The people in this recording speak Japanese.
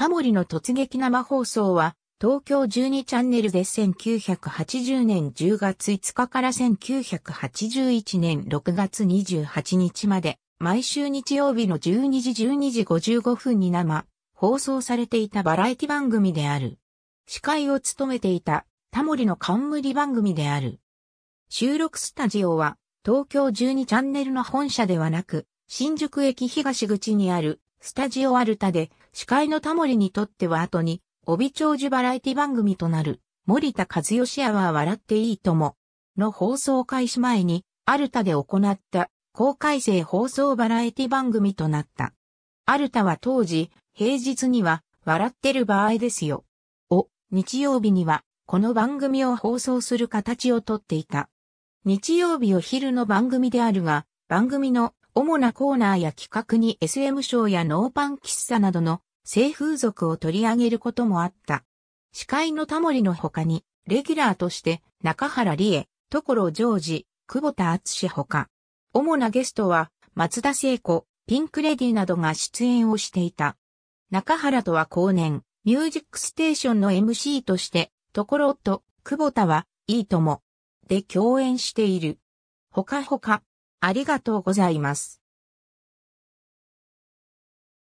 タモリの突撃生放送は、東京12チャンネルで1980年10月5日から1981年6月28日まで、毎週日曜日の12時12時55分に生、放送されていたバラエティ番組である。司会を務めていた、タモリの冠番組である。収録スタジオは、東京12チャンネルの本社ではなく、新宿駅東口にある、スタジオアルタで、司会のタモリにとっては後に、帯長寿バラエティ番組となる、森田和義アワー笑っていいとも、の放送開始前に、アルタで行った、公開生放送バラエティ番組となった。アルタは当時、平日には、笑ってる場合ですよ。お、日曜日には、この番組を放送する形をとっていた。日曜日お昼の番組であるが、番組の主なコーナーや企画に SM ショーやノーパン喫茶などの性風俗を取り上げることもあった。司会のタモリの他に、レギュラーとして中原理恵、所ジョージ、久保田敦ほか、主なゲストは松田聖子、ピンクレディなどが出演をしていた。中原とは後年、ミュージックステーションの MC として、ところと、久保田は、いいとも。で共演している。ほかほか、ありがとうございます。